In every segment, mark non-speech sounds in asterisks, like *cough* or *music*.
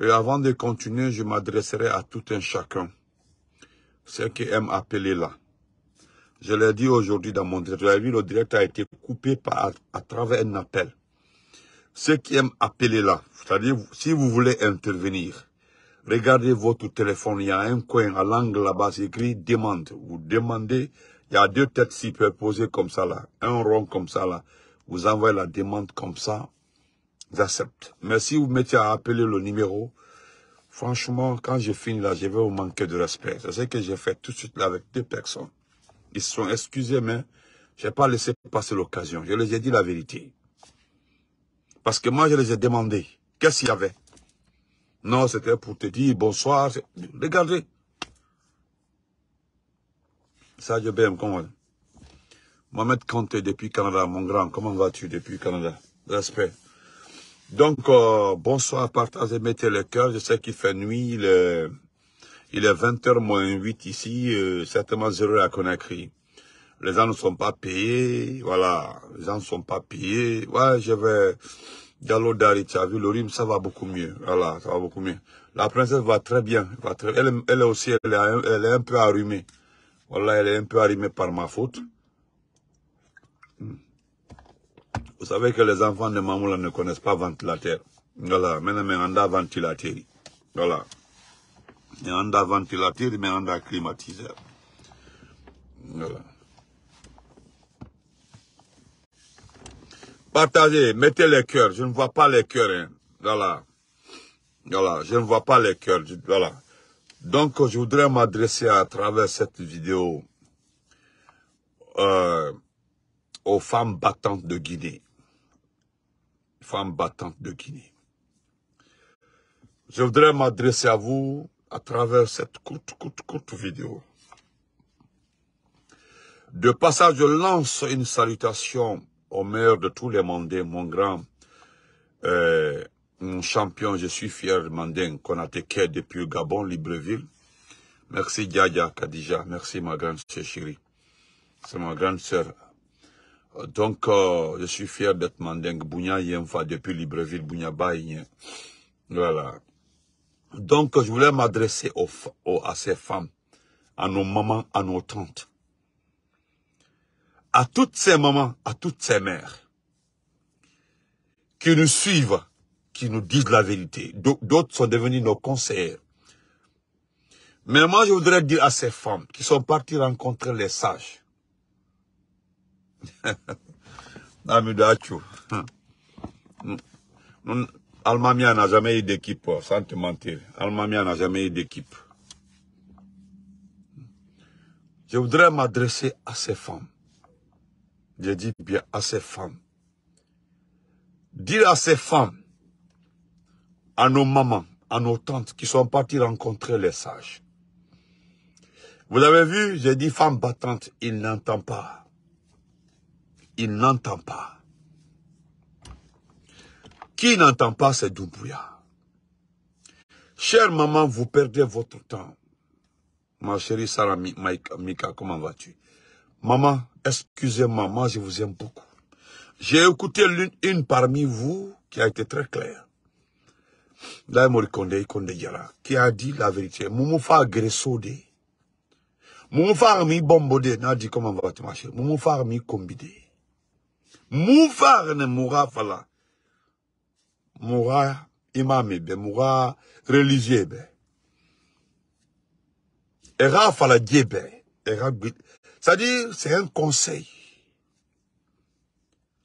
Et avant de continuer, je m'adresserai à tout un chacun, ceux qui aiment appeler là. Je l'ai dit aujourd'hui dans mon direct, le direct a été coupé par, à travers un appel. Ceux qui aiment appeler là, c'est-à-dire si vous voulez intervenir, regardez votre téléphone, il y a un coin à l'angle là-bas, c'est écrit « demande ». Vous demandez, il y a deux têtes superposées comme ça là, un rond comme ça là. Vous envoyez la demande comme ça, j'accepte. Mais si vous mettez à appeler le numéro, franchement, quand je finis là, je vais vous manquer de respect. C'est ce que j'ai fait tout de suite là avec deux personnes. Ils se sont excusés, mais je n'ai pas laissé passer l'occasion. Je les ai dit la vérité. Parce que moi, je les ai demandé. Qu'est-ce qu'il y avait Non, c'était pour te dire bonsoir. Regardez. Ça, je comment Mohamed Kanté depuis Canada, mon grand, comment vas-tu depuis Canada Respect. Donc, euh, bonsoir, partagez, mettez le cœur. Je sais qu'il fait nuit, il est, 20h moins 8 ici, euh, certainement zéro à Conakry. Les gens ne sont pas payés, voilà, les gens ne sont pas payés. Ouais, je vais... dans Dari, tu as vu, le rime, ça va beaucoup mieux. Voilà, ça va beaucoup mieux. La princesse va très bien. très... Elle, elle aussi, elle est, un peu arrumée. Voilà, elle est un peu arrimée par ma faute. Vous savez que les enfants de Mamoula ne connaissent pas ventilateur. Voilà, maintenant, mais on a ventilateur. Voilà. on a ventilateur, mais on a climatiseur. Voilà. Partagez, mettez les cœurs. Je ne vois pas les cœurs. Hein. Voilà. Voilà, je ne vois pas les cœurs. Voilà. Donc, je voudrais m'adresser à travers cette vidéo euh, aux femmes battantes de Guinée femme battante de Guinée. Je voudrais m'adresser à vous à travers cette courte, courte, courte vidéo. De passage, je lance une salutation au maire de tous les Mandés, mon grand, euh, champion, je suis fier de qu'on a depuis Gabon, Libreville. Merci Djaja Kadija, merci ma grande chérie. C'est ma grande sœur donc, euh, je suis fier d'être Mandeng Bounia Yemfa depuis Libreville Bounia Voilà. Donc, je voulais m'adresser aux, à ces femmes, à nos mamans, à nos tantes, à toutes ces mamans, à toutes ces mères qui nous suivent, qui nous disent la vérité. D'autres sont devenus nos conseillers. Mais moi, je voudrais dire à ces femmes qui sont parties rencontrer les sages, *laughs* Amidacho. *laughs* Almamia n'a jamais eu d'équipe, sans te mentir. Almamia n'a jamais eu d'équipe. Je voudrais m'adresser à ces femmes. Je dis bien à ces femmes. Dire à ces femmes, à nos mamans, à nos tantes qui sont parties rencontrer les sages. Vous avez vu, j'ai dit femme battantes il n'entend pas il n'entend pas. Qui n'entend pas, c'est Doumbouya. Chère maman, vous perdez votre temps. Ma chérie Sarah Mika, comment vas-tu Maman, excusez-moi, moi je vous aime beaucoup. J'ai écouté l'une parmi vous qui a été très claire. Là, Konde Konde Yara, qui a dit la vérité. Moumoufa de. Moumoufa mi bombodé. N'a dit comment vas-tu ma chérie. Moumoufa mi kombide mufar ne Moura fala Moura be moura religieux be era fala djebe c'est-à-dire c'est un conseil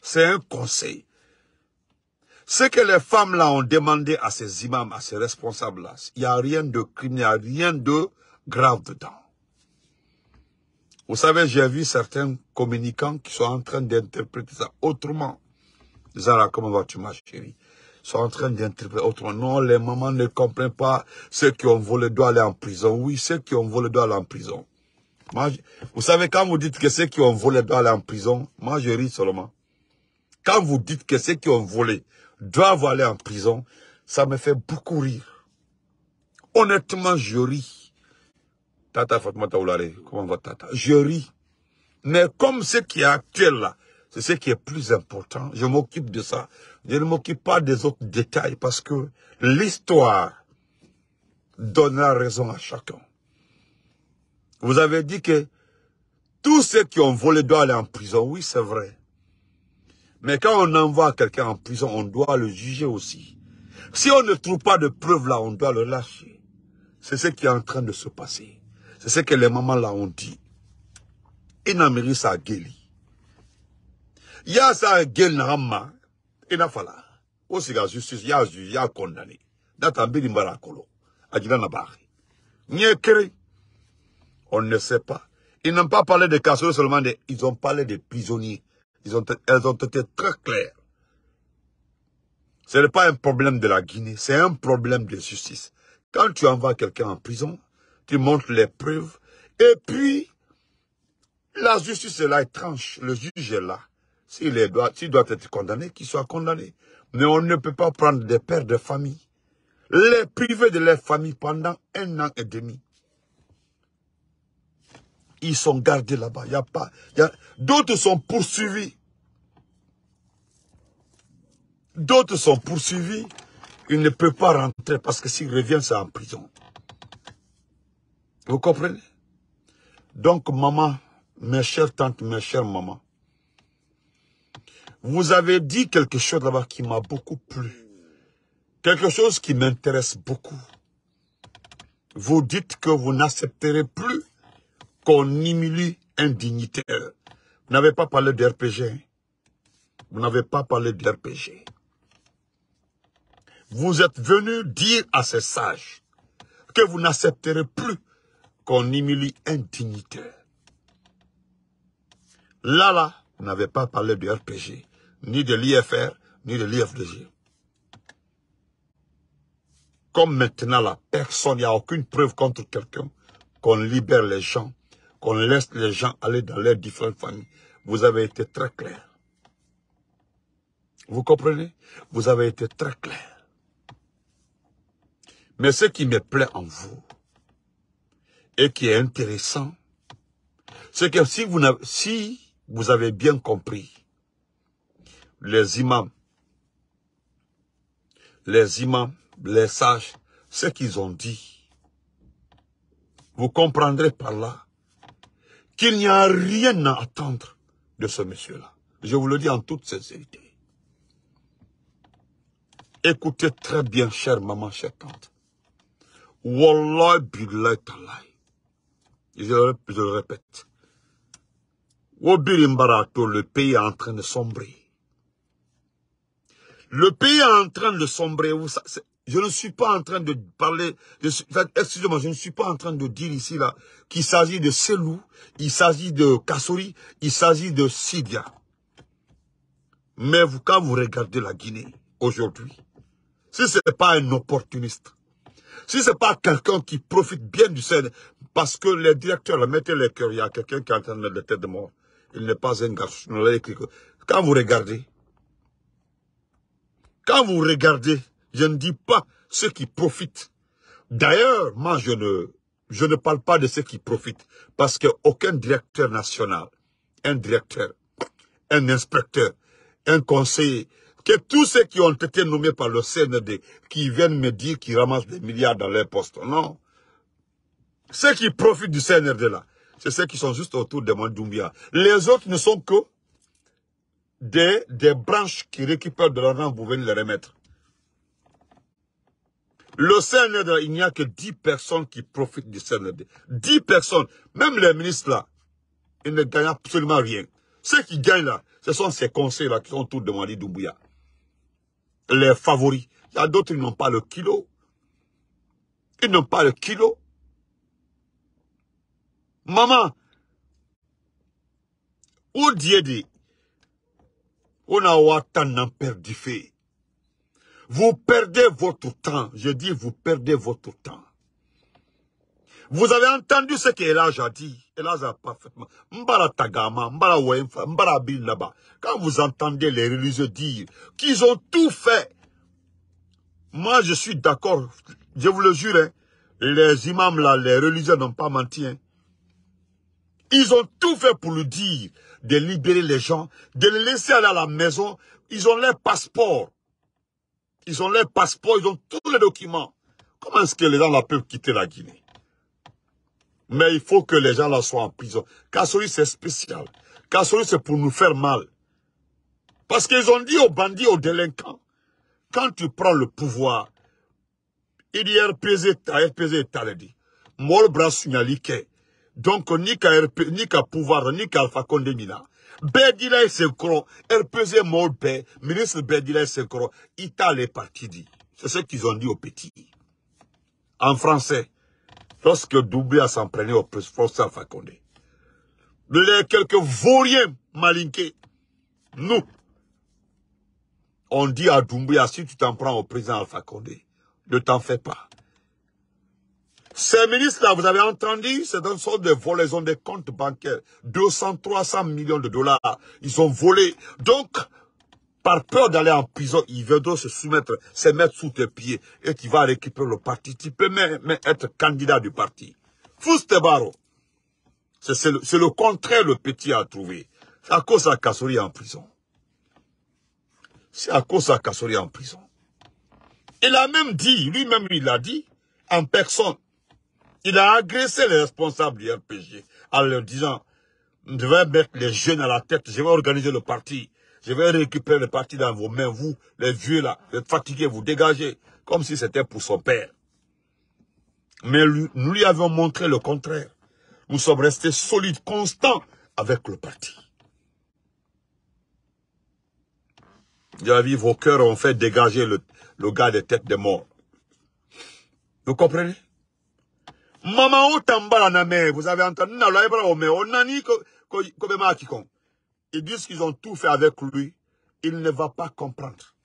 c'est un conseil ce que les femmes là ont demandé à ces imams, à ces responsables là, il n'y a rien de criminel, il n'y a rien de grave dedans. Vous savez, j'ai vu certains communicants qui sont en train d'interpréter ça autrement. Zara, comment vas-tu, ma chérie sont en train d'interpréter autrement. Non, les mamans ne comprennent pas. Ceux qui ont volé doivent aller en prison. Oui, ceux qui ont volé doivent aller en prison. vous savez, quand vous dites que ceux qui ont volé doivent aller en prison, moi, je ris seulement. Quand vous dites que ceux qui ont volé doivent aller en prison, ça me fait beaucoup rire. Honnêtement, je ris. Tata Oulare, comment va Tata Je ris. Mais comme ce qui est actuel là, c'est ce qui est plus important. Je m'occupe de ça. Je ne m'occupe pas des autres détails parce que l'histoire donnera raison à chacun. Vous avez dit que tous ceux qui ont volé doivent aller en prison. Oui, c'est vrai. Mais quand on envoie quelqu'un en prison, on doit le juger aussi. Si on ne trouve pas de preuves là, on doit le lâcher. C'est ce qui est en train de se passer. C'est ce que les mamans là ont dit. Inamiri sa geli. a sa gel na hamma. Inafala. Aussi la justice n'a y a condamné. Data mbili mbara kolo. Ajina na bari. Nye créé. On ne sait pas. Ils n'ont pas parlé de casseroles seulement, ils ont parlé des prisonniers. Ils ont, elles ont été très claires. Ce n'est pas un problème de la Guinée, c'est un problème de justice. Quand tu envoies quelqu'un en prison, tu montres les preuves. Et puis, la justice est là, et tranche. Le juge est là. S'il doit, doit être condamné, qu'il soit condamné. Mais on ne peut pas prendre des pères de famille, les priver de leur famille pendant un an et demi. Ils sont gardés là-bas. y a pas. D'autres sont poursuivis. D'autres sont poursuivis. Ils ne peuvent pas rentrer parce que s'il revient, c'est en prison. Vous comprenez Donc, maman, mes chères tantes, mes chères mamans, vous avez dit quelque chose là-bas qui m'a beaucoup plu. Quelque chose qui m'intéresse beaucoup. Vous dites que vous n'accepterez plus qu'on humilie un Vous n'avez pas parlé d'RPG. Hein. Vous n'avez pas parlé d'RPG. Vous êtes venu dire à ces sages que vous n'accepterez plus qu'on humilie indignité. Là, là, vous n'avez pas parlé de RPG, ni de l'IFR, ni de l'IFDG. Comme maintenant, la personne, il n'y a aucune preuve contre quelqu'un, qu'on libère les gens, qu'on laisse les gens aller dans leurs différentes familles. Vous avez été très clair. Vous comprenez Vous avez été très clair. Mais ce qui me plaît en vous, et qui est intéressant, c'est que si vous, avez, si vous avez bien compris, les imams, les imams, les sages, ce qu'ils ont dit, vous comprendrez par là qu'il n'y a rien à attendre de ce monsieur-là. Je vous le dis en toute sincérité. Écoutez très bien, chère maman, chère tante. Wallah, billah, je, le répète. le pays est en train de sombrer. Le pays est en train de sombrer. Je ne suis pas en train de parler, excusez-moi, je ne suis pas en train de dire ici là qu'il s'agit de Selou, il s'agit de Kassori, il s'agit de Sidia. Mais vous, quand vous regardez la Guinée aujourd'hui, si ce n'est pas un opportuniste, si n'est pas quelqu'un qui profite bien du scène, parce que les directeurs mettez le cœur, il y a quelqu'un qui est en train de mettre la tête de mort. Il n'est pas un garçon. Quand vous regardez, quand vous regardez, je ne dis pas ceux qui profitent. D'ailleurs, moi, je ne, je ne parle pas de ceux qui profitent, parce qu'aucun directeur national, un directeur, un inspecteur, un conseiller, que tous ceux qui ont été nommés par le CND, qui viennent me dire qu'ils ramassent des milliards dans leur poste. Non. Ceux qui profitent du CNRD là, c'est ceux qui sont juste autour de d'Oumbia. Les autres ne sont que des, des branches qui récupèrent de l'argent, vous venez les remettre. Le CNRD, il n'y a que 10 personnes qui profitent du CNRD. 10 personnes, même les ministres là, ils ne gagnent absolument rien. Ceux qui gagnent là, ce sont ces conseils là qui sont autour de Mali Doumbouya les favoris. Il y a d'autres, ils n'ont pas le kilo. Ils n'ont pas le kilo. Maman, où Dieu dit, on a watan perdu fait. Vous perdez votre temps. Je dis, vous perdez votre temps. Vous avez entendu ce que a dit. Elage a parfaitement. Mbala Tagama, Mbala là-bas. Quand vous entendez les religieux dire qu'ils ont tout fait, moi je suis d'accord, je vous le jure, hein. les imams là, les religieux n'ont pas menti. Hein. Ils ont tout fait pour le dire, de libérer les gens, de les laisser aller à la maison. Ils ont leur passeport. Ils ont leur passeport, ils ont tous les documents. Comment est-ce que les gens là peuvent quitter la Guinée mais il faut que les gens là soient en prison. Kassori, c'est spécial. Kassori, c'est pour nous faire mal. Parce qu'ils ont dit aux bandits, aux délinquants, quand tu prends le pouvoir, il y a RPZ, RPZ et dit, mol bras Donc, ni qu'à ni qu'à pouvoir, ni qu'à Alpha Condé Mina. Bedila et Senkoro, RPZ mol ministre ministre Bedila et il t'a les partis dit. C'est ce qu'ils ont dit aux petits. En français lorsque Doumbia s'en prenait au président Alpha Condé. Les quelques vauriens malinqués, nous, on dit à Doumbria, ah, si tu t'en prends au président Alpha Condé, ne t'en fais pas. Ces ministres-là, vous avez entendu, c'est une sorte de volaison des comptes bancaires, 200, 300 millions de dollars, ils ont volé. Donc, par peur d'aller en prison, il veut se soumettre, se mettre sous tes pieds et tu vas récupérer le parti. Tu peux même, être candidat du parti. Fous tes C'est le, contraire le petit a trouvé. C'est à cause de Kassori en prison. C'est à cause de Kassori en prison. Il a même dit, lui-même il l'a dit, en personne, il a agressé les responsables du RPG en leur disant, je vais mettre les jeunes à la tête, je vais organiser le parti. Je vais récupérer le parti dans vos mains, vous, les vieux là. les fatigués, vous dégagez. Comme si c'était pour son père. Mais nous lui avons montré le contraire. Nous sommes restés solides, constants avec le parti. vu vos cœurs ont fait dégager le, le gars de tête de mort. Vous comprenez Maman vous avez entendu, ils disent qu'ils ont tout fait avec lui, il ne va pas comprendre.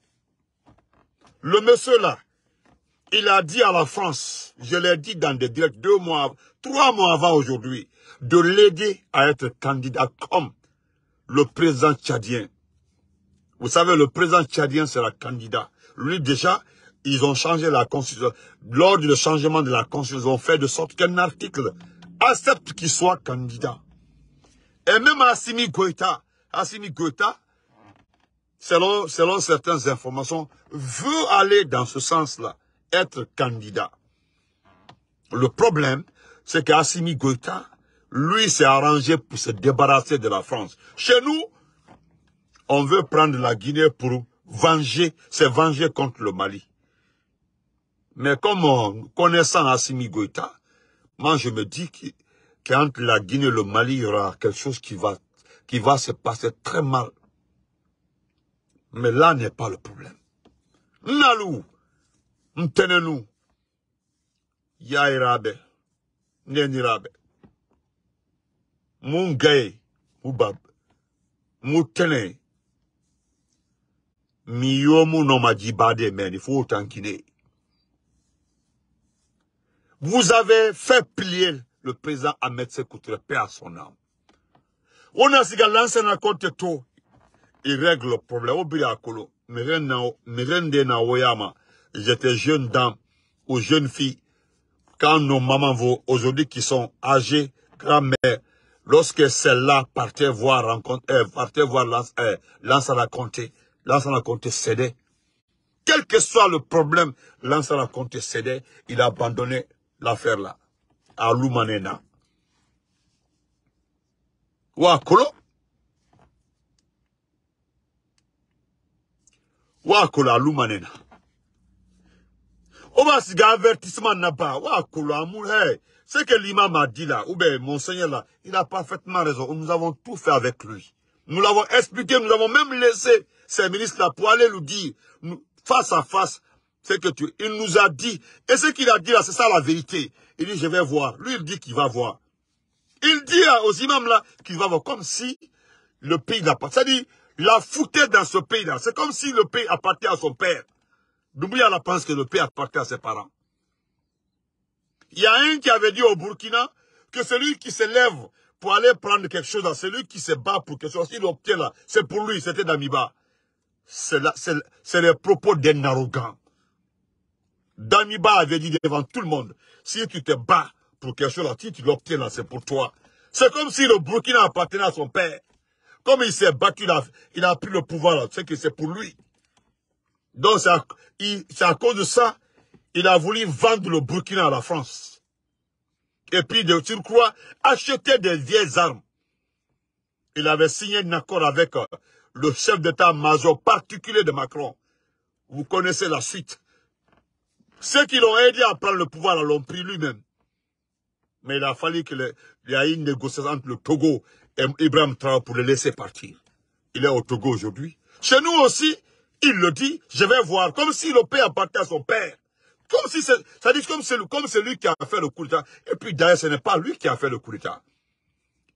Le monsieur là, il a dit à la France, je l'ai dit dans des directs deux mois, trois mois avant aujourd'hui, de l'aider à être candidat comme le président tchadien. Vous savez, le président tchadien sera candidat. Lui déjà, ils ont changé la constitution. Lors du changement de la constitution, ils ont fait de sorte qu'un article accepte qu'il soit candidat. Et même Assimi Goïta, Assimi Goethe, selon, selon certaines informations, veut aller dans ce sens-là, être candidat. Le problème, c'est qu'Assimi Goïta, lui, s'est arrangé pour se débarrasser de la France. Chez nous, on veut prendre la Guinée pour venger, se venger contre le Mali. Mais comme on, connaissant Assimi Goïta, moi je me dis qu'entre la Guinée et le Mali, il y aura quelque chose qui va qui va se passer très mal. Mais là n'est pas le problème. Nalou, nous Yairabe, Nenirabe, Mungay, mubab, Mutene, Miyomu nomadibade, mais il faut tankiner. Vous avez fait plier le président Ahmed Sekoutre, paix à son âme. Il tôt. le règle le problème tout. akolo règle na problème. j'étais jeune dame ou jeune fille quand nos mamans vont aujourd'hui qui sont âgées grand-mère lorsque celle-là partait voir rencontre euh, partait voir euh, la comté la comté cédait quel que soit le problème la comté cédait il a abandonné l'affaire là à Loumanéna wa kolo Wa kolo on ce que l'imam a dit là ou bien monseigneur là il a parfaitement raison nous avons tout fait avec lui nous l'avons expliqué nous avons même laissé ces ministres là pour aller lui dire face à face ce que tu il nous a dit et ce qu'il a dit là c'est ça la vérité il dit je vais voir lui il dit qu'il va voir il dit aux imams là qu'il va voir comme si le pays pas... C'est-à-dire, la foutée dans ce pays-là. C'est comme si le pays appartient à son père. pas la pense que le pays appartient à ses parents. Il y a un qui avait dit au Burkina que celui qui se lève pour aller prendre quelque chose, là, celui qui se bat pour quelque chose, il obtient là, c'est pour lui, c'était Damiba. C'est le propos d'un arrogant. Damiba avait dit devant tout le monde, si tu te bats pour quelque chose là, tu l'obtiens là, c'est pour toi. C'est comme si le Burkina appartenait à son père. Comme il s'est battu, il a, il a, pris le pouvoir là, c'est que c'est pour lui. Donc c'est à, cause de ça, il a voulu vendre le Burkina à la France. Et puis de surcroît, acheter des vieilles armes. Il avait signé un accord avec euh, le chef d'état-major particulier de Macron. Vous connaissez la suite. Ceux qui l'ont aidé à prendre le pouvoir l'ont pris lui-même. Mais il a fallu qu'il y ait une négociation entre le Togo et Ibrahim Traoré pour le laisser partir. Il est au Togo aujourd'hui. Chez nous aussi, il le dit, je vais voir, comme si le père appartient à son père. Comme si ça dit comme c'est lui qui a fait le coup d'État. Et puis d'ailleurs, ce n'est pas lui qui a fait le coup d'État.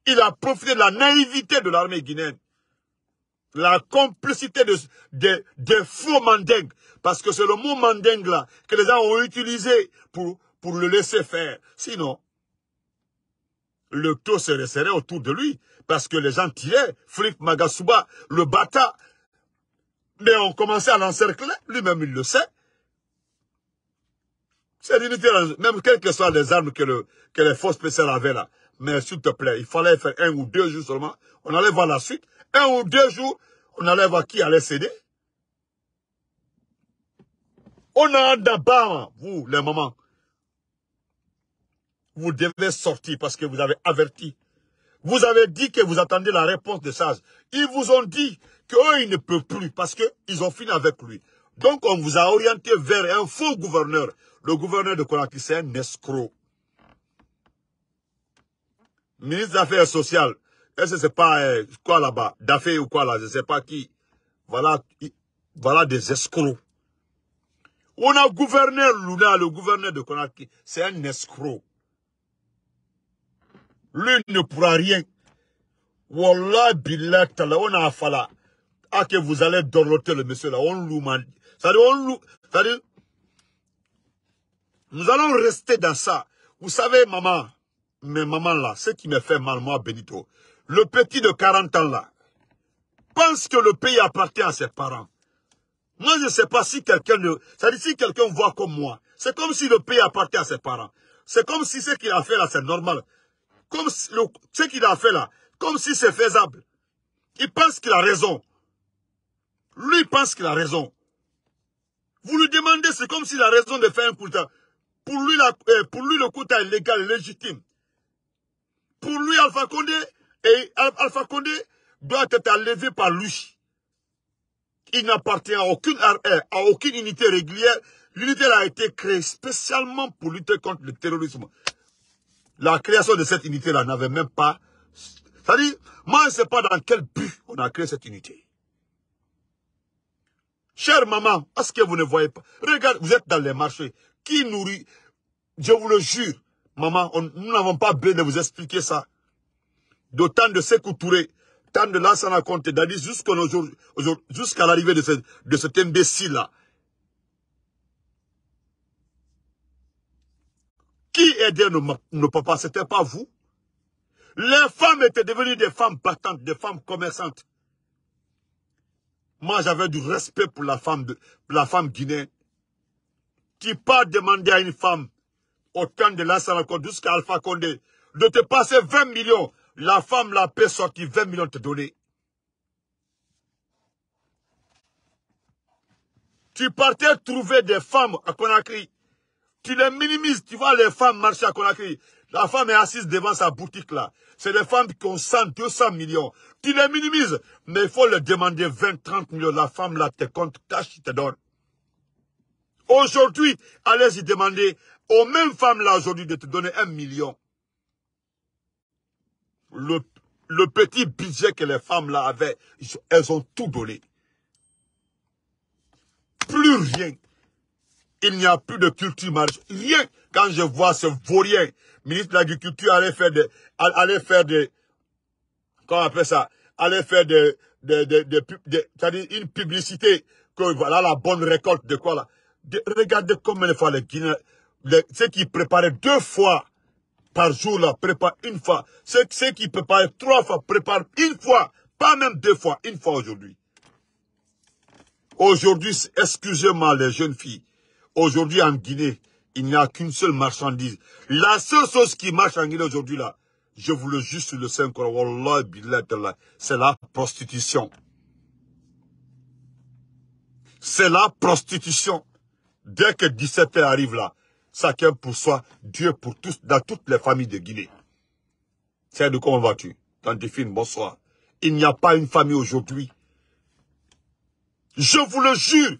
Il a profité de la naïveté de l'armée guinéenne. La complicité de, faux mandingues. Parce que c'est le mot mandingue là que les gens ont utilisé pour, pour le laisser faire. Sinon, le taux se resserrait autour de lui, parce que les gens tiraient, Flip Magasuba, le bata. Mais on commençait à l'encercler, lui-même il le sait. C'est limité, même quelles que soient les armes que, les forces spéciales avaient là. Mais s'il te plaît, il fallait faire un ou deux jours seulement. On allait voir la suite. Un ou deux jours, on allait voir qui allait céder. On a d'abord, vous, les mamans, vous devez sortir parce que vous avez averti. Vous avez dit que vous attendez la réponse de Sages. Ils vous ont dit qu'il ils ne peuvent plus parce qu'ils ont fini avec lui. Donc, on vous a orienté vers un faux gouverneur. Le gouverneur de Conakry, c'est un escroc. Ministre des Affaires sociales, je ce que pas euh, quoi là-bas, D'affaires ou quoi là, je ne sais pas qui. Voilà, voilà des escrocs. On a gouverneur Luna, le gouverneur de Conakry, c'est un escroc lui ne pourra rien. Wallah billah on a fallu. Ah que vous allez doroter le monsieur là, on loue Ça dit, on ça nous allons rester dans ça. Vous savez, maman, mais maman là, ce qui me fait mal, moi, Benito, le petit de 40 ans là, pense que le pays appartient à ses parents. Moi, je ne sais pas si quelqu'un ne... Ça dit, si quelqu'un voit comme moi, c'est comme si le pays appartient à ses parents. C'est comme si ce qu'il a fait là, c'est normal comme ce qu'il a fait là, comme si c'est faisable. Il pense qu'il a raison. Lui pense qu'il a raison. Vous lui demandez, c'est comme s'il a raison de faire un coup Pour lui, euh, pour lui, le coup est légal et légitime. Pour lui, Alpha Condé, et Alpha Condé doit être enlevé par lui. Il n'appartient à aucune euh, à aucune unité régulière. L'unité a été créée spécialement pour lutter contre le terrorisme la création de cette unité-là n'avait même pas... C'est-à-dire, moi, je ne sais pas dans quel but on a créé cette unité. Chère maman, est-ce que vous ne voyez pas Regarde, vous êtes dans les marchés. Qui nourrit Je vous le jure, maman, nous n'avons pas besoin de vous expliquer ça. D'autant de s'écouturer tant de Ça Conté, jusqu'à l'arrivée de, ce, de cet imbécile-là, Qui aidait nos, papas Ce C'était pas vous. Les femmes étaient devenues des femmes battantes, des femmes commerçantes. Moi, j'avais du respect pour la femme, de, la femme guinéenne qui pas demander à une femme au temps de la jusqu'à Alpha Condé de te passer 20 millions. La femme, la paix qui 20 millions te donner. Tu partais trouver des femmes à Conakry tu les minimises. Tu vois les femmes marcher à Conakry. La femme est assise devant sa boutique là. C'est les femmes qui ont 100, 200 millions. Tu les minimises. Mais il faut leur demander 20, 30 millions. La femme là te compte cash, te donne. Aujourd'hui, allez-y demander aux mêmes femmes là aujourd'hui de te donner un million. Le, le petit budget que les femmes là avaient, elles ont tout donné. Plus rien. Il n'y a plus de culture marche Rien. Quand je vois ce vaurien, ministre de l'Agriculture, aller faire des, aller faire comment appelle ça, aller faire des, c'est-à-dire une publicité que voilà la bonne récolte de quoi là. regardez combien les fois les Guinéens, ceux qui préparaient deux fois par jour là, préparent une fois. Ceux, qui préparaient trois fois, préparent une fois. Pas même deux fois, une fois aujourd'hui. Aujourd'hui, excusez-moi les jeunes filles, Aujourd'hui, en Guinée, il n'y a qu'une seule marchandise. La seule chose qui marche en Guinée aujourd'hui, là, je vous le jure, sur le saint c'est la prostitution. C'est la prostitution. Dès que 17 h arrive là, chacun pour soi, Dieu pour tous, dans toutes les familles de Guinée. C'est de comment vas-tu Dans des films, bonsoir. Il n'y a pas une famille aujourd'hui. Je vous le jure,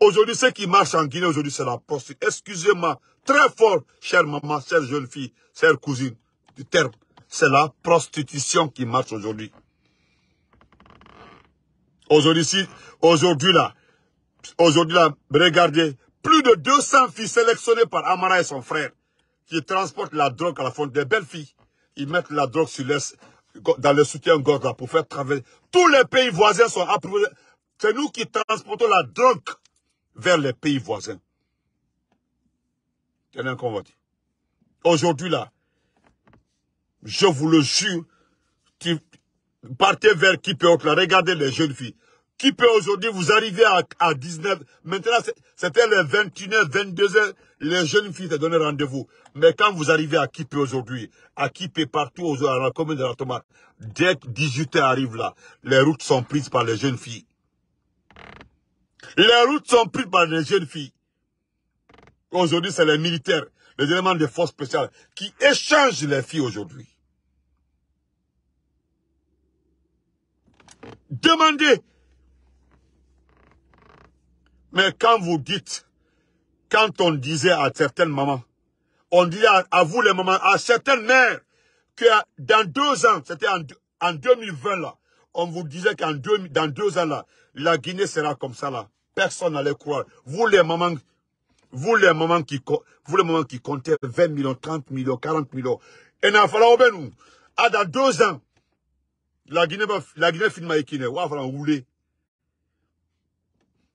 Aujourd'hui, ce qui marche en Guinée, aujourd'hui, c'est la prostitution. Excusez-moi, très fort, chère maman, chère jeune fille, chère cousine du terme. C'est la prostitution qui marche aujourd'hui. Aujourd'hui, aujourd'hui là, aujourd'hui là, regardez, plus de 200 filles sélectionnées par Amara et son frère, qui transportent la drogue à la fonte des belles filles. Ils mettent la drogue sur dans le soutien-gorge pour faire travailler. Tous les pays voisins sont approuvés. C'est nous qui transportons la drogue vers les pays voisins. Aujourd'hui là, je vous le jure, partez vers qui peut autre là, regardez les jeunes filles. Qui peut aujourd'hui vous arrivez à, à 19, maintenant c'était les 21h, 22h, les jeunes filles se donné rendez-vous. Mais quand vous arrivez à peut aujourd'hui, à peut partout aujourd'hui, à la commune de la tomate, dès que 18h arrive là, les routes sont prises par les jeunes filles. Les routes sont prises par les jeunes filles. Aujourd'hui, c'est les militaires, les éléments des forces spéciales qui échangent les filles aujourd'hui. Demandez. Mais quand vous dites, quand on disait à certaines mamans, on disait à, vous les mamans, à certaines mères, que dans deux ans, c'était en, 2020 là, on vous disait qu'en dans deux ans là, la Guinée sera comme ça là. Personne n'allait croire. Vous les mamans, vous les mamans qui, vous qui comptaient 20 millions, 30 millions, 40 millions. Et n'a fallu au nous. À ah, dans deux ans, la Guinée, la Guinée finit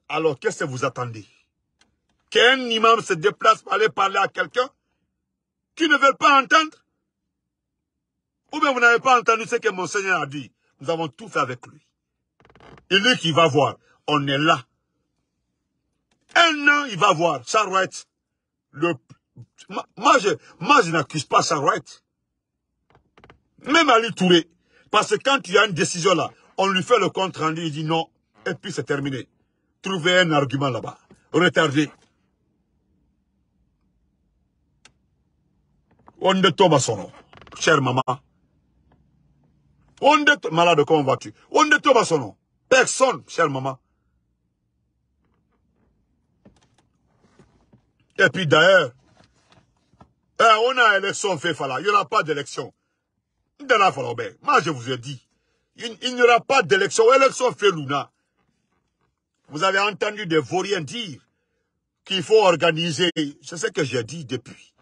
Alors, qu'est-ce que vous attendez? Qu'un imam se déplace pour aller parler à quelqu'un qui ne veut pas entendre? Ou bien vous n'avez pas entendu ce que mon a dit. Nous avons tout fait avec lui. Et lui qui va voir, on est là. Un an, il va voir. Sarouette. Le... Moi, je, moi, je n'accuse pas Sarouette. Même lui tourner Parce que quand il y a une décision là, on lui fait le compte rendu, il dit non. Et puis c'est terminé. Trouver un argument là-bas. Retarder. On ne tombe à son nom, Chère maman. On malade comment vas-tu? On ne tombe à son nom. Personne, chère maman. Et puis d'ailleurs, euh, on a élection fait Il n'y aura pas d'élection. Moi, je vous ai dit. Il, n'y aura pas d'élection. Élection fait Luna. Vous avez entendu des vauriens dire qu'il faut organiser. C'est ce que j'ai dit depuis.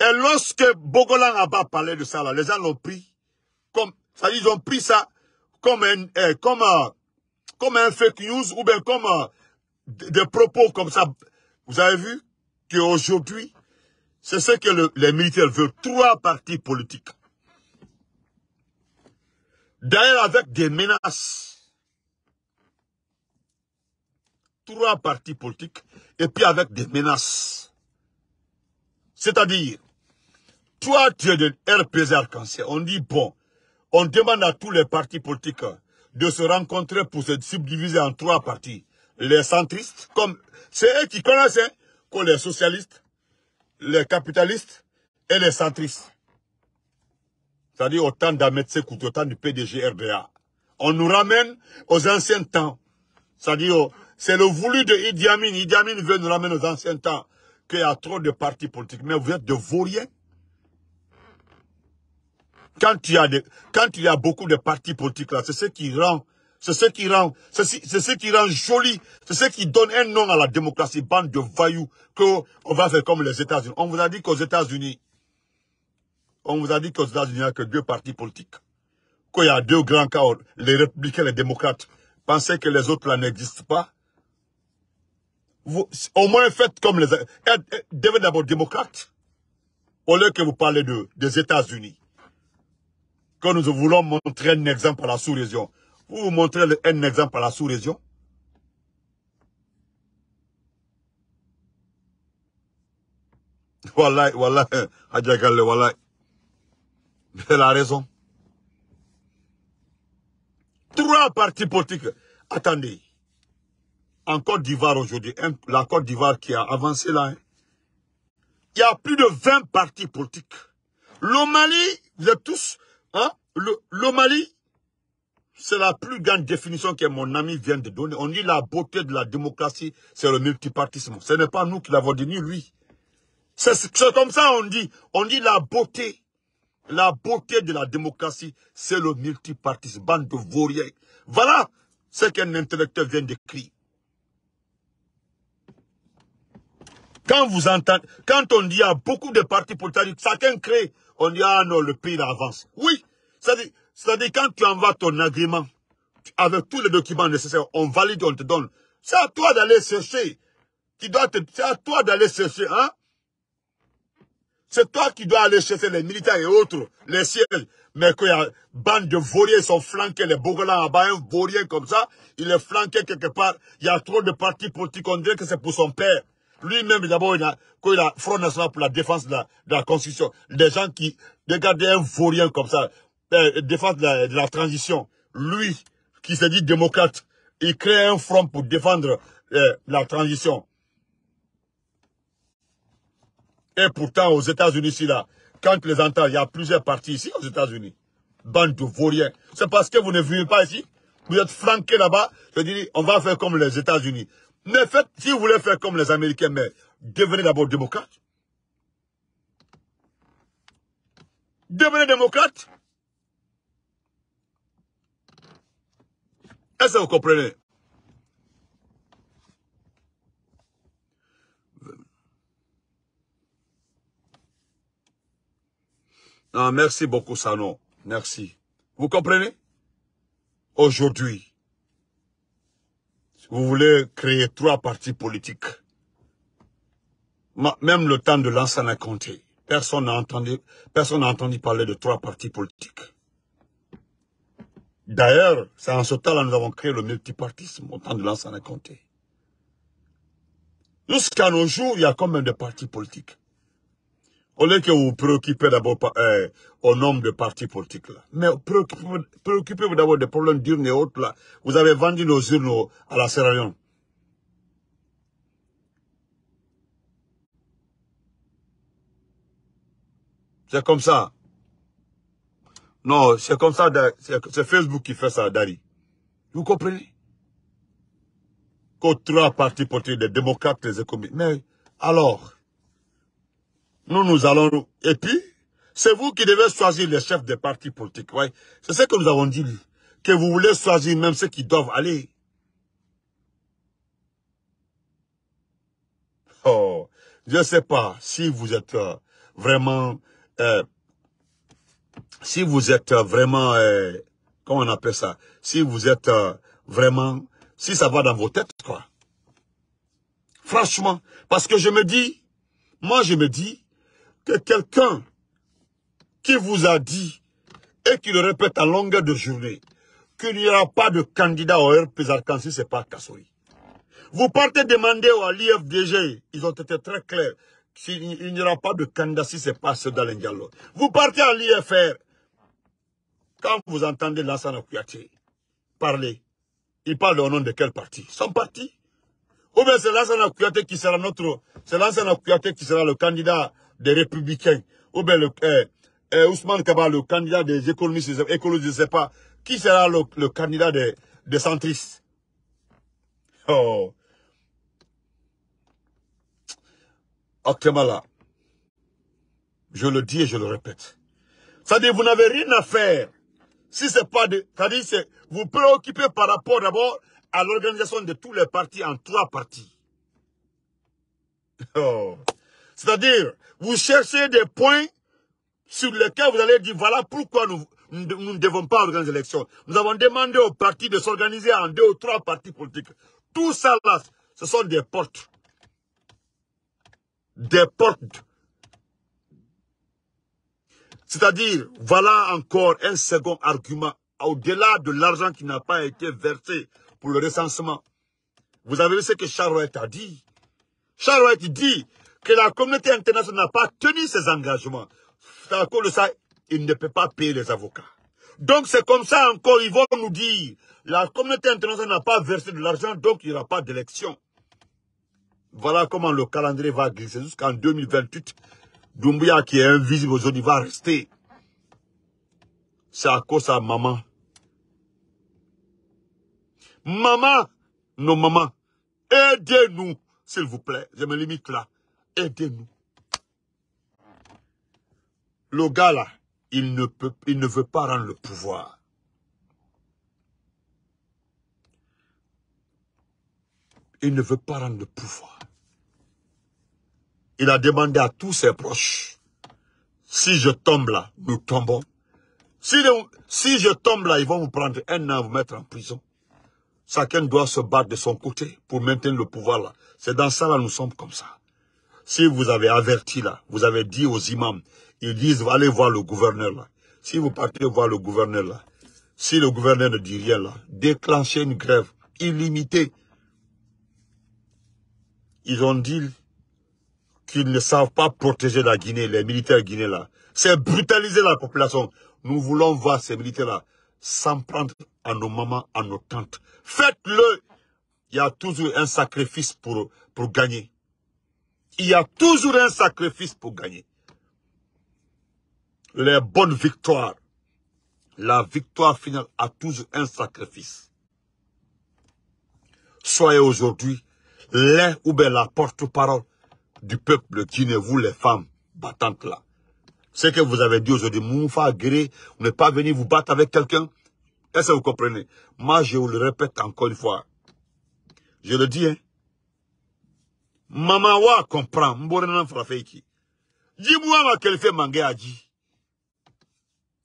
Et lorsque Bogolan Abba parlait de ça, là, les gens l'ont pris comme, ça, ils ont pris ça comme un, eh, euh, comme, un fake news ou bien comme euh, des propos comme ça vous avez vu qu'aujourd'hui, c'est ce que les militaires veulent, trois partis politiques. D'ailleurs, avec des menaces. Trois partis politiques, et puis avec des menaces. C'est-à-dire, toi, tu es de RPZ arc en On dit, bon, on demande à tous les partis politiques de se rencontrer pour se subdiviser en trois partis les centristes, comme c'est eux qui connaissent hein, que les socialistes, les capitalistes et les centristes. C'est-à-dire autant temps autant Sekou, du PDG RBA. On nous ramène aux anciens temps. C'est-à-dire, c'est le voulu de Idi Amin. Idi Amin veut nous ramener aux anciens temps. Qu'il y a trop de partis politiques. Mais vous êtes de vauriens. Quand il y a, quand il y a beaucoup de partis politiques là, c'est ce qui rend c'est ce qui rend, c'est ce qui rend joli, c'est ce qui donne un nom à la démocratie, bande de que qu'on va faire comme les États-Unis. On vous a dit qu'aux États-Unis, on vous a dit qu'aux États-Unis, il n'y a que deux partis politiques. Qu'il y a deux grands cas, les républicains et les démocrates. Pensez que les autres là n'existent pas. au moins faites comme les... Devenez d'abord démocrate. Au lieu que vous parlez de, des États-Unis. Que nous voulons montrer un exemple à la sous-région. Pour vous montrer un exemple à la sous-région. Voilà, voilà, Adjagale, voilà. Elle a raison. Trois partis politiques. Attendez. En Côte d'Ivoire aujourd'hui, la Côte d'Ivoire qui a avancé là, hein. il y a plus de 20 partis politiques. Le Mali, vous êtes tous, hein, le Mali, c'est la plus grande définition que mon ami vient de donner. On dit la beauté de la démocratie, c'est le multipartisme. Ce n'est pas nous qui l'avons dit, ni lui. C'est comme ça on dit. On dit la beauté. La beauté de la démocratie, c'est le multipartisme. Bande de vauriens. Voilà ce qu'un intellectuel vient d'écrire. Quand vous entendez, quand on dit à beaucoup de partis politiques, chacun crée, on dit, ah non, le pays avance. Oui, c'est-à-dire, c'est-à-dire, quand tu envoies ton agrément, avec tous les documents nécessaires, on valide, on te donne. C'est à toi d'aller chercher. c'est à toi d'aller chercher, hein? C'est toi qui dois aller chercher les militaires et autres, les sièges. Mais quand il y a une euh, bande de ils sont flanqués, les en bas un vaurien comme ça, il est flanqué quelque part. Il y a trop de partis politiques, on dirait que c'est pour son père. Lui-même, d'abord, il a, quand il a Front National pour la défense de la, Constitution. Des gens qui, regardent un vaurien comme ça, euh, défendre la, transition, lui qui se dit démocrate, il crée un front pour défendre euh, la transition. Et pourtant, aux États-Unis, ici, là, quand les entends, il y a plusieurs partis ici aux États-Unis. Bande de vauriens. C'est parce que vous ne vivez pas ici. Vous êtes flanqués là-bas. Je dis, on va faire comme les États-Unis. Mais faites, si vous voulez faire comme les Américains, mais devenez d'abord démocrate. Devenez démocrate. Est-ce que vous comprenez Non, ah, merci beaucoup, Sano. Merci. Vous comprenez Aujourd'hui, vous voulez créer trois partis politiques. Même le temps de lancer a compté. Personne n'a entendu, personne n'a entendu parler de trois partis politiques. D'ailleurs, c'est en ce temps-là nous avons créé le multipartisme au temps de l'ancien comté. Jusqu'à nos jours, il y a quand même des partis politiques. Au lieu que vous vous préoccupez d'abord euh, au nombre de partis politiques, mais préoccupez-vous d'abord des problèmes d'urnes et autres. Là. Vous avez vendu nos urnes à la Sierra C'est comme ça. Non, c'est comme ça, c'est Facebook qui fait ça, Dari. Vous comprenez Qu'aux trois partis politiques, les démocrates, les économistes. Mais alors, nous, nous allons... Et puis, c'est vous qui devez choisir les chefs des partis politiques. Ouais. C'est ce que nous avons dit, que vous voulez choisir même ceux qui doivent aller. Oh, je ne sais pas si vous êtes euh, vraiment... Euh, si vous êtes euh, vraiment, euh, comment on appelle ça, si vous êtes euh, vraiment, si ça va dans vos têtes, quoi. Franchement, parce que je me dis, moi je me dis que quelqu'un qui vous a dit et qui le répète à longueur de journée qu'il n'y aura pas de candidat au RP si c'est pas Kassoui. Vous partez demander à l'IFDG, ils ont été très clairs. S'il n'y aura pas de candidat si ce n'est pas ceux Vous partez à l'IFR, quand vous entendez Lansana Kouyaté parler, il parle au nom de quel parti Son parti Ou bien c'est Lansana Kouyaté qui sera notre... C'est Lansana Kouyaté qui sera le candidat des républicains. Ou bien euh, Ousmane Kaba, le candidat des économistes, écologistes, je ne sais pas. Qui sera le, candidat des, des centristes Oh Octemala, je le dis et je le répète. ça à vous n'avez rien à faire si c'est pas de... cest dire vous préoccupez par rapport d'abord à l'organisation de tous les partis en trois partis. *laughs* Oh. C'est-à-dire, vous cherchez des points sur lesquels vous allez dire, voilà pourquoi nous, nous ne devons pas organiser l'élection. Nous avons demandé aux partis de s'organiser en deux ou trois partis politiques. Tout ça là, ce sont des portes. Des portes c'est-à-dire, voilà encore un second argument au-delà de l'argent qui n'a pas été versé pour le recensement. Vous avez vu ce que Charouette a dit. Charouette dit que la communauté internationale n'a pas tenu ses engagements. À cause de ça, il ne peut pas payer les avocats. Donc c'est comme ça encore, ils vont nous dire, la communauté internationale n'a pas versé de l'argent, donc il n'y aura pas d'élection. Voilà comment le calendrier va glisser jusqu'en 2028. Doumbouya qui est invisible aujourd'hui va rester. C'est à cause à maman. Maman, nos mamans, aidez-nous, s'il vous plaît. Je me limite là. Aidez-nous. Le gars là, il ne peut, il ne veut pas rendre le pouvoir. Il ne veut pas rendre le pouvoir il a demandé à tous ses proches, si je tombe là, nous tombons. Si, si je tombe là, ils vont vous prendre un an, vous mettre en prison. Chacun doit se battre de son côté pour maintenir le pouvoir là. C'est dans ça là, nous sommes comme ça. Si vous avez averti là, vous avez dit aux imams, ils disent, allez voir le gouverneur là. Si vous partez voir le gouverneur là, si le gouverneur ne dit rien là, déclenchez une grève illimitée. Ils ont dit, ils ne savent pas protéger la Guinée, les militaires guinéens là. C'est brutaliser la population. Nous voulons voir ces militaires-là s'en prendre à nos mamans, à nos tantes. Faites-le. Il y a toujours un sacrifice pour, pour gagner. Il y a toujours un sacrifice pour gagner. Les bonnes victoires. La victoire finale a toujours un sacrifice. Soyez aujourd'hui l'un ou bien la porte-parole du peuple qui ne vous, les femmes battantes là. Ce que vous avez dit aujourd'hui, Moufa vous n'êtes pas venu vous battre avec quelqu'un. Est-ce que vous comprenez Moi, je vous le répète encore une fois. Je le dis, hein. Maman wa comprend. Mborenan frafeiki. Dis-moi ma quel fait mangé a dit.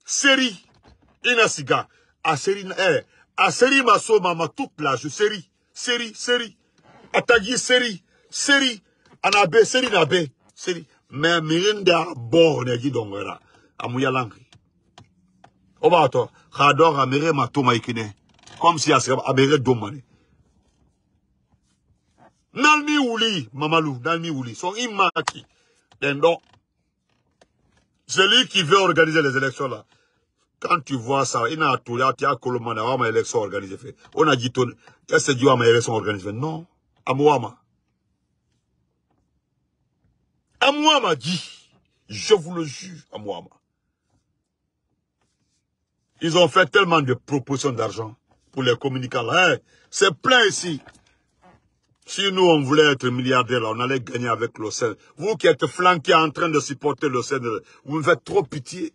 Série. Inasiga. A série, eh. A série maso mama toute la série. Série, série. Atagi série. Série ana be seli na be seli mais mirinda bo ne gi dongora amuya langi obato khado ga mere matoma ikine comme si asé abéré domane nalmi wuli mamalou nalmi wuli son imaki dendo celui qui veut organiser les élections là quand tu vois ça il n'a tout là tu as colomana wama élection organisée on a dit qu'est-ce que tu as ma élection organisée non amouama Amouama dit, je vous le jure, Amouama, Ils ont fait tellement de propositions d'argent pour les communicants. Hein. c'est plein ici. Si nous, on voulait être milliardaires, là, on allait gagner avec l'océan. Vous qui êtes flanqués en train de supporter l'océan, vous me faites trop pitié.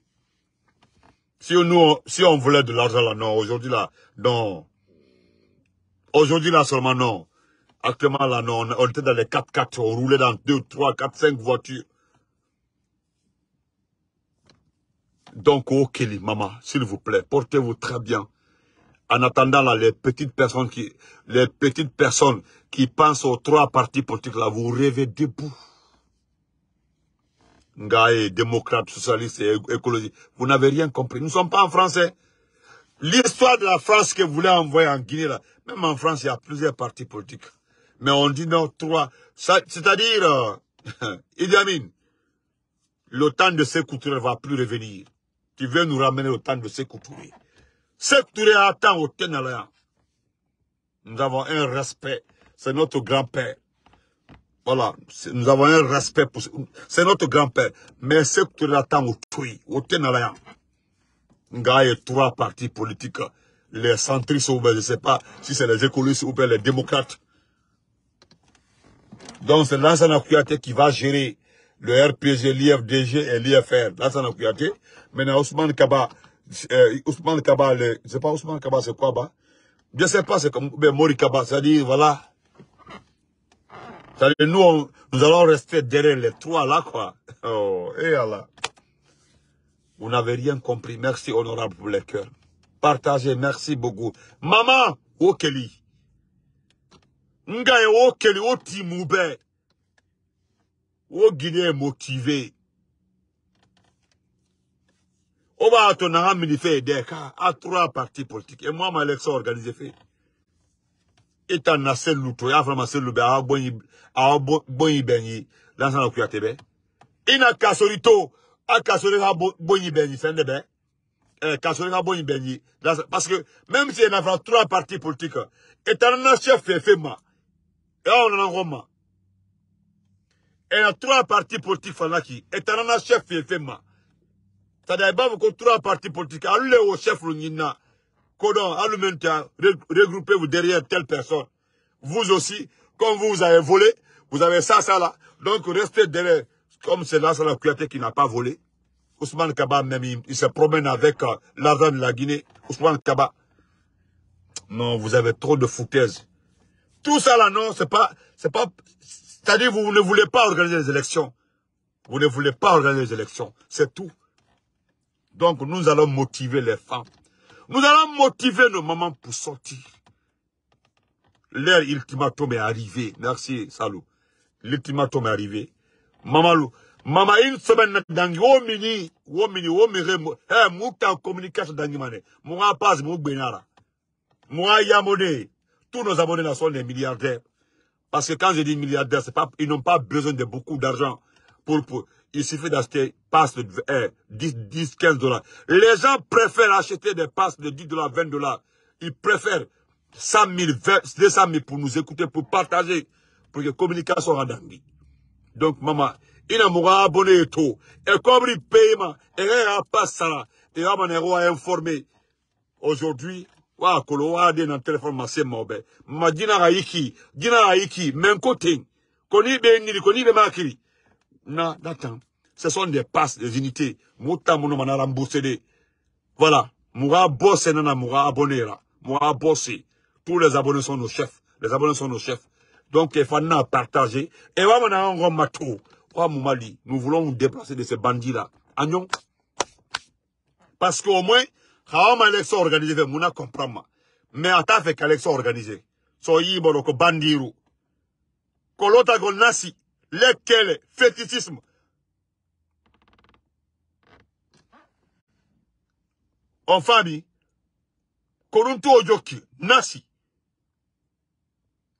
Si nous, si on voulait de l'argent, là, non, aujourd'hui, là, non. Aujourd'hui, là, seulement, non. Actuellement, là, on, était dans les 4-4, on roulait dans 2, 3, 4, 5 voitures. Donc, ok, oh, maman, s'il vous plaît, portez-vous très bien. En attendant, là, les petites personnes qui, les petites personnes qui pensent aux trois partis politiques, là, vous rêvez debout. Ngaï, démocrate, socialiste et écologiste. Vous n'avez rien compris. Nous ne sommes pas en français. Hein. L'histoire de la France que vous voulez envoyer en Guinée, là, même en France, il y a plusieurs partis politiques. Mais on dit non, trois. C'est-à-dire, euh, *laughs* Idi Amin, le temps de ses ne va plus revenir. Tu veux nous ramener au temps de Sekou Touré. attend au Ténalaya. Nous avons un respect. C'est notre grand-père. Voilà. Nous avons un respect pour... C'est notre grand-père. Mais que tu attend au Toui, au Ténalaya. il y a trois partis politiques. Les centristes, ou bien je ne sais pas si c'est les écologistes ou bien les démocrates. Donc c'est Lansana Kouyaté qui va gérer le RPG, l'IFDG et l'IFR. Lansana Kouyaté. Maintenant Ousmane Kaba, euh, Ousmane Kaba, le, je sais pas Ousmane Kaba c'est quoi bah Je sais pas, c'est comme mais Mori Kaba, c'est-à-dire voilà. cest à nous, nous allons rester derrière les trois là quoi. *laughs* Oh, et eh là. Vous n'avez rien compris. Merci honorable pour les cœurs. Partagez, merci beaucoup. Maman, Okeli. Nga yo okele oti moube. O gine motive. Oba ato nara minife deka. A trois partis politiques. Et moi, ma élection organisée fait. Et t'en asse celle ya vraiment afra ma sel l'oube. A bon dans benyi. L'ensemble de kuyatebe. Ina kasorito. A kasori ha bon y benyi. Fende ben. Eh, parce que même si il y a trois partis politiques, hein, et t'en as chef fait ma. Et eh, on en a Et il y a trois partis politiques fanaki. Et a un chef FMA. C'est-à-dire, il y a trois partis politiques. Allez au chef Lunina. regroupez-vous derrière telle personne. Vous aussi, comme vous, avez volé, vous avez ça, ça, là. Donc, restez derrière, comme c'est là, c'est la qui n'a pas volé. Ousmane Kaba, même, il, se promène avec euh, de la Guinée. Ousmane Kaba. Non, vous avez trop de foutaises. Tout ça là, non, c'est pas, c'est pas, c'est-à-dire vous ne voulez pas organiser les élections. Vous ne voulez pas organiser les élections. C'est tout. Donc nous allons motiver les femmes. Nous allons motiver nos mamans pour sortir. L'ère ultimatum est arrivée. Merci, Salou. L'ultimatum est arrivé. Mamalou. Maman, une semaine, dans oh, mini, oh, mini, Yomini, oh, eh, mouta en communication dans Yomini. passe, Moua, yamone tous nos abonnés là sont des milliardaires. Parce que quand je dis milliardaires, ils n'ont pas besoin de beaucoup d'argent. il suffit d'acheter passes de 10, eh, 15 dollars. Les gens préfèrent acheter des passes de 10 dollars, 20 dollars. Ils préfèrent 100 000, 20, 200 000 pour nous écouter, pour partager, pour que la communication soit Donc, maman, il a pas abonné et tout. Et comme il paye, il n'y a pas ça. Et là, on est informé. Aujourd'hui, wa kolo wa de na telephone ma se mobe ma jina ga iki jina ga iki men ko ten koni ni be ni makiri na datan ce sont des passes des unités mota muno la mbusede voilà mura bosse nana mura abonera mura bosse tous les abonnés sont nos chefs les abonnés sont nos chefs donc il faut nous partager et wa mana ngo matou wa mali nous voulons nous déplacer de ces bandits là agnon parce qu'au moins hawama élection organisé fe muna mais à avec avec ka organisé so ko bandiru kolota nasi le kɛlɛ fétichisme on fami konun t'o joki nasi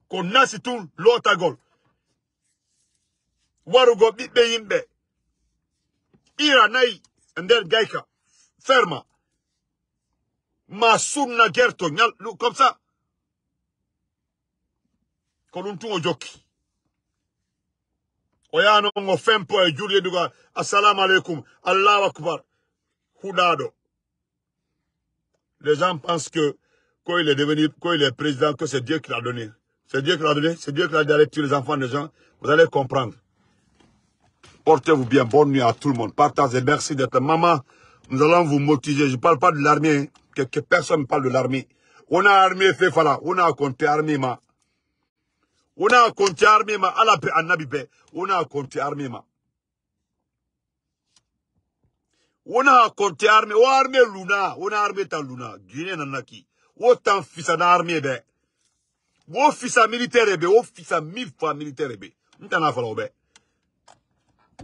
ko nasi lotagol warugo ɓiɓɓe yimɓe ira nayi Gaika, ferma guerre gerto nyal comme ça o e duga assalamu alaikum. Allah akbar Hudado. les gens pensent que quand il est devenu quand il est président que c'est Dieu qui l'a donné c'est Dieu qui l'a donné c'est Dieu qui l'a donné tous les enfants des gens vous allez comprendre portez-vous bien bonne nuit à tout le monde partagez merci d'être maman nous allons vous motiver je ne parle pas de l'armée hein que, personne parle de l'armée. On a armé Féfala, on a compté armé ma. On a compté armé ma, à la paix, à Nabipe, on a compté armé ma. On a compté armé, on a armé Luna, on a armé ta Luna, Guinée Nanaki. Autant fils à l'armée, eh ben. fils militaire, eh ben, fils fisa mille fois militaire, a fait fala, bé.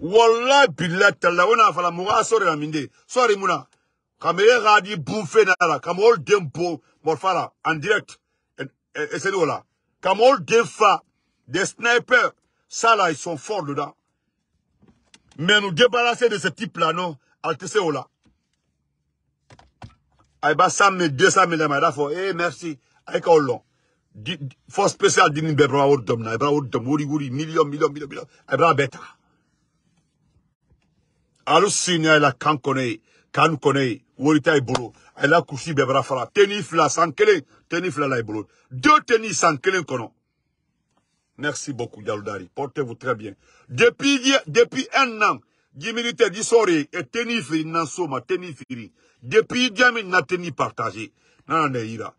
Wallah, billah, là, on a fala, mouga, sorry, la minde, sorry, mouna quand gadi bunfe a dempo en direct c'est là kamol des snipers ça là ils sont forts dedans mais nous débarrasser de ce type là non là bah 100 000, 200 000 a eh merci Avec force spéciale dinin ben, be million million million beta là, quand la kankone Kan Kone, ye wari t'a e a la kurusi tenif fara tenue fila la i e deux tenis sans kele kono. merci beaucoup Daloudari portez-vous très bien depuis depuis un an ji militaire et sɔɔri et tenue Nansoma, tenifiri depuis diya na tenue partagé. n'a na ne yira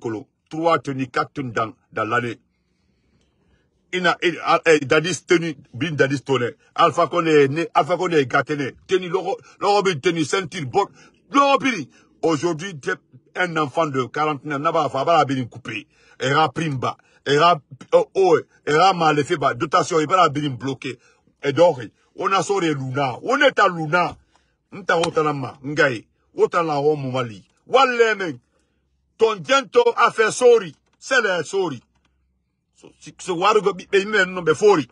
kolo trois tenis, quatre tenis dans dans l'année ina eh, dadis tenu bin dadis tone eh, alpha est eh, né alpha est gâté tenu loro loro tenu sentir bon loro aujourd'hui un enfant de 49 n'a pas fa bin coupé era primba era oh, oh era mal fait ba dotation il pas bloqué et donc on a sorti luna on est à luna nta otana ma ngai otana ho mumali walleme ton gento a fait sorry c'est la sorry so so warugo ɓiɓɓe yimɓe ɓen non Yetu foori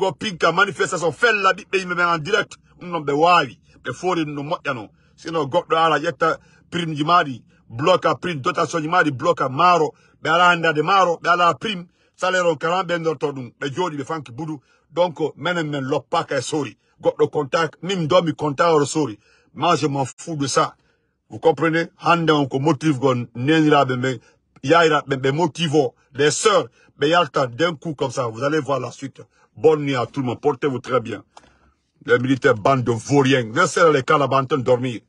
go pinker manifestation fella ɓiɓɓe yimɓe en direct ɗum wali. ɓe waawi ɓe no sino goɗɗo ala ƴetta prime ji maɗi bloqua prime dotation ji maɗi bloqua prim salero ala de maro Be ala prime salaire karan ɓe ndorto Be ɓe be fanki budu donc menen men loppaka e sori contact nim do mi contact oɗo sori moi je m'en fous de ça vous comprenez hande on ko motive go be me. yayiraɓe be motive les sœurs mais il le temps d'un coup comme ça. Vous allez voir la suite. Bonne nuit à tout le monde. Portez-vous très bien. Les militaires, bande de vauriens. Laissez les de dormir.